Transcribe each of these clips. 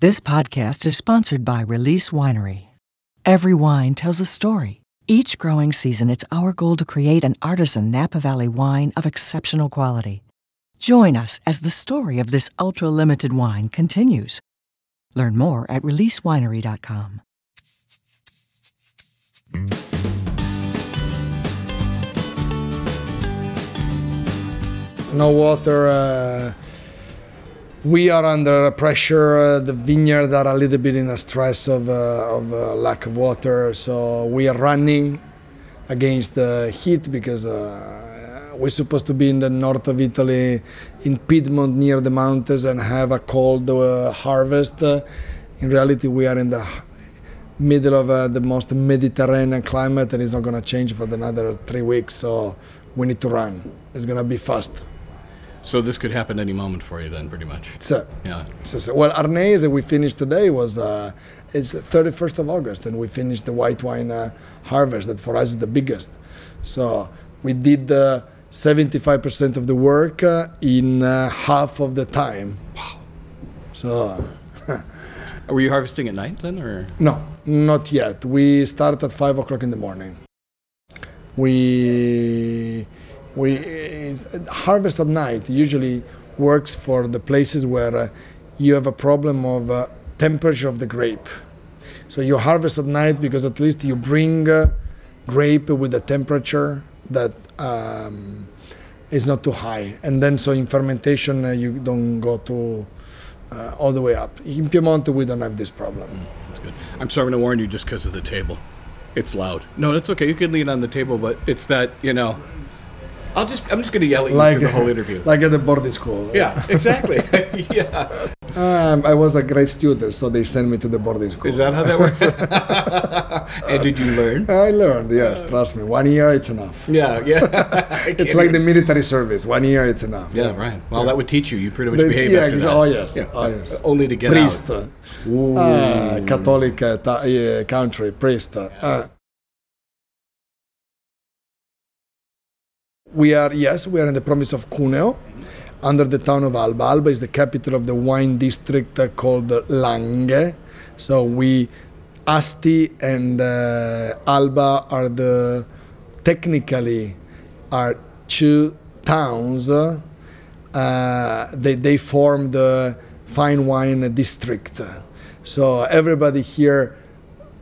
This podcast is sponsored by Release Winery. Every wine tells a story. Each growing season, it's our goal to create an artisan Napa Valley wine of exceptional quality. Join us as the story of this ultra limited wine continues. Learn more at releasewinery.com. No water. Uh we are under pressure. Uh, the vineyards are a little bit in a stress of, uh, of uh, lack of water, so we are running against the heat because uh, we're supposed to be in the north of Italy, in Piedmont near the mountains, and have a cold uh, harvest. in reality, we are in the middle of the most Mediterranean climate, and it's not going to change for another three weeks. So we need to run. It's going to be fast. So this could happen any moment for you then, pretty much. So yeah. So, so well, Arnés that we finished today was uh, it's 31st of August, and we finished the white wine uh, harvest that for us is the biggest. So we did 75% of the work uh, in uh, half of the time. Wow. So. Were you harvesting at night then, or? No, not yet. We start at five o'clock in the morning. We we harvest at night usually works for the places where uh, you have a problem of uh, temperature of the grape. So you harvest at night because at least you bring uh, grape with a temperature that um, is not too high, and then so in fermentation uh, you don't go to uh, all the way up. In Piedmont we don't have this problem. Mm, that's good. I'm sorry to warn you just because of the table. It's loud. No, that's okay. You can lean on the table, but it's that you know I'll just I'm just going to yell at you like, the whole interview. Like at the boarding school. Yeah, exactly. yeah. Um, I was a great student, so they sent me to the boarding school. Is that how that works? and did you learn? I learned. Yes, trust me. One year, it's enough. Yeah, yeah. it's like the military service. One year, it's enough. Yeah, yeah. right. Well, yeah. that would teach you. You pretty much they, behave yeah, after that. Oh yes. Yeah. Oh yes. Only to get priest. out. Uh, Catholic uh, country priest. Uh, We are, yes, we are in the province of Cuneo, under the town of Alba. Alba is the capital of the wine district uh, called Lange. So we, Asti and uh, Alba are the, technically, are two towns. Uh, they, they form the fine wine district. So everybody here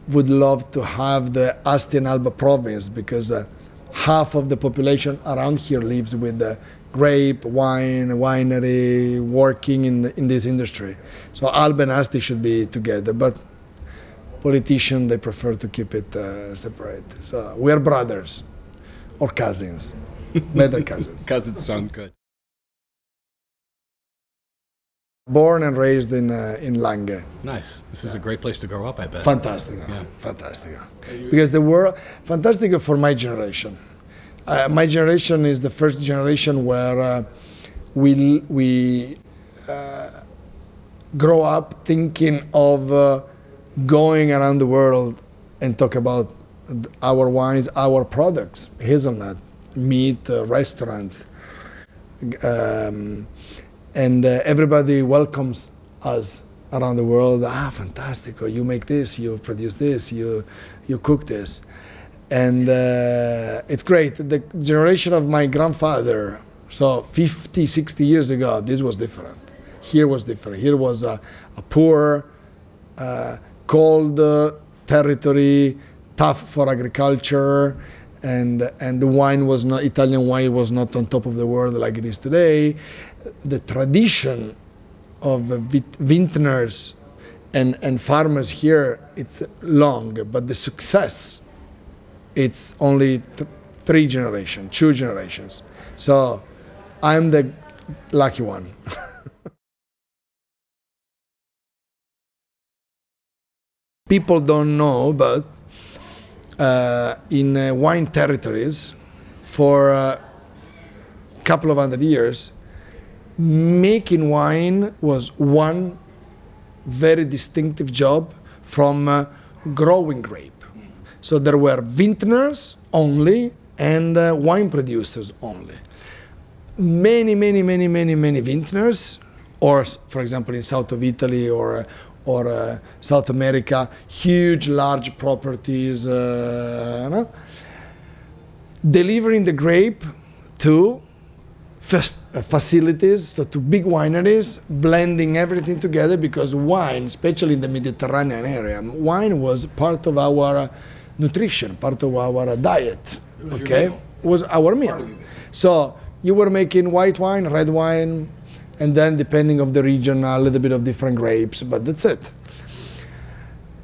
would love to have the Asti and Alba province because uh, half of the population around here lives with the grape, wine, winery, working in, in this industry. So Alba and Asti should be together, but politicians, they prefer to keep it uh, separate. So we are brothers or cousins, better cousins. Cousins sound good. Born and raised in uh, in Lange. Nice. This is yeah. a great place to grow up, I bet. Fantastic. Yeah. Fantastic. Because the world, fantastic for my generation. Uh, my generation is the first generation where uh, we we uh, grow up thinking of uh, going around the world and talk about our wines, our products, hazelnut, meat, uh, restaurants. Um, and uh, everybody welcomes us around the world. Ah, fantastic! You make this, you produce this, you you cook this, and uh, it's great. The generation of my grandfather, so 50, 60 years ago, this was different. Here was different. Here was a, a poor, uh, cold uh, territory, tough for agriculture and and the wine was not Italian wine was not on top of the world like it is today, the tradition of vintners and, and farmers here, it's long, but the success, it's only th three generations, two generations. So I'm the lucky one. People don't know, but uh, in uh, wine territories for a uh, couple of hundred years, making wine was one very distinctive job from uh, growing grape. So there were vintners only and uh, wine producers only. Many, many, many, many, many vintners, or for example in south of Italy or uh, or uh, South America, huge, large properties, uh, delivering the grape to uh, facilities so to big wineries blending everything together because wine especially in the mediterranean area wine was part of our nutrition part of our diet was okay was our meal so you were making white wine red wine and then depending of the region a little bit of different grapes but that's it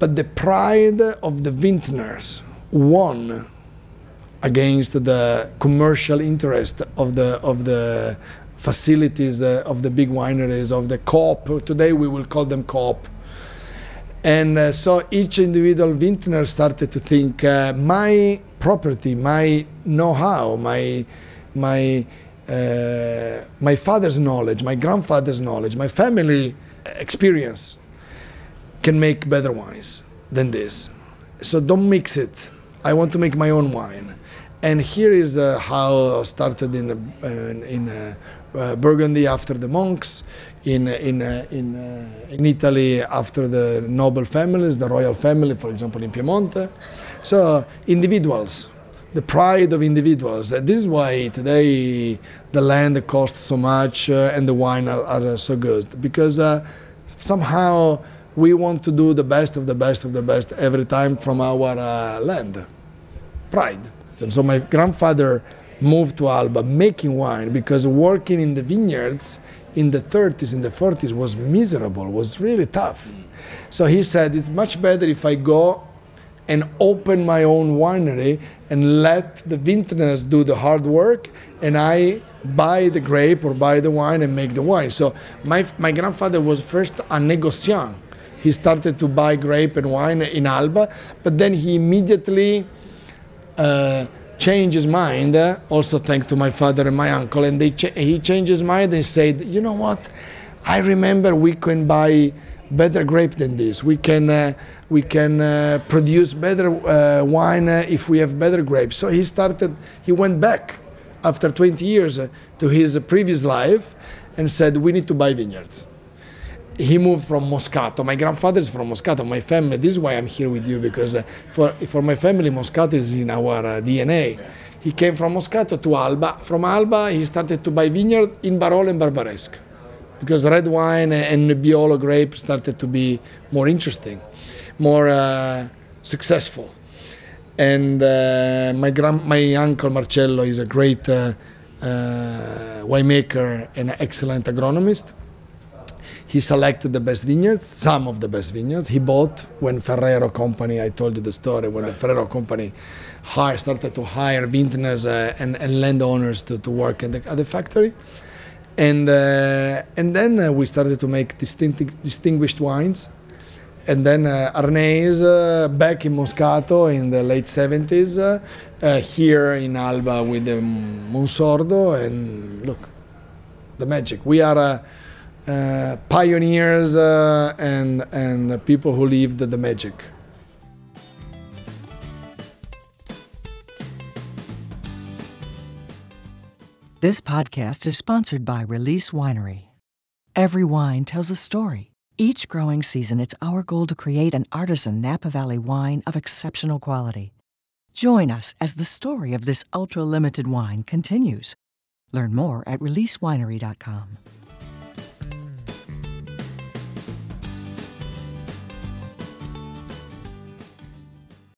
but the pride of the vintners won against the commercial interest of the of the facilities uh, of the big wineries of the coop Today we will call them coop. And uh, so each individual vintner started to think uh, my property, my know-how, my my uh, my father's knowledge, my grandfather's knowledge, my family experience can make better wines than this. So don't mix it. I want to make my own wine. And here is uh, how started in uh, in uh, uh, Burgundy after the monks, in uh, in uh, in, in, Italy after the noble families, the royal family, for example, in Piemonte. So individuals, the pride of individuals. And this is why today the land costs so much and the wine are, are so good because somehow we want to do the best of the best of the best every time from our land. Pride. So, so my grandfather moved to Alba making wine because working in the vineyards in the 30s, in the 40s was miserable, was really tough. So he said, it's much better if I go and open my own winery and let the vintners do the hard work and I buy the grape or buy the wine and make the wine. So my, my grandfather was first a negociant. He started to buy grape and wine in Alba, but then he immediately uh, Change his mind, uh, also thanks to my father and my uncle, and ch he changed his mind and said, you know what, I remember we can buy better grape than this. We can, uh, we can uh, produce better uh, wine if we have better grapes. So he started, he went back after 20 years to his previous life and said, we need to buy vineyards he moved from Moscato. My grandfather is from Moscato. My family. This is why I'm here with you because uh, for for my family, Moscato is in our uh, DNA. He came from Moscato to Alba. From Alba, he started to buy vineyard in Barolo and Barbaresque, because red wine and, Nebbiolo Biolo grape started to be more interesting, more uh, successful. And uh, my grand, my uncle Marcello is a great uh, uh, winemaker and excellent agronomist he selected the best vineyards, some of the best vineyards. He bought when Ferrero Company, I told you the story, when right. the Ferrero Company hired started to hire vintners uh, and, and, landowners to, to work the, at the factory. And, uh, and then uh, we started to make distinct, distinguished wines. And then uh, Arnese uh, back in Moscato in the late 70s, uh, uh, here in Alba with the Monsordo, and look, the magic. We are uh, pioneers uh, and, and people who lived the magic. This podcast is sponsored by Release Winery. Every wine tells a story. Each growing season, it's our goal to create an artisan Napa Valley wine of exceptional quality. Join us as the story of this ultra limited wine continues. Learn more at releasewinery.com.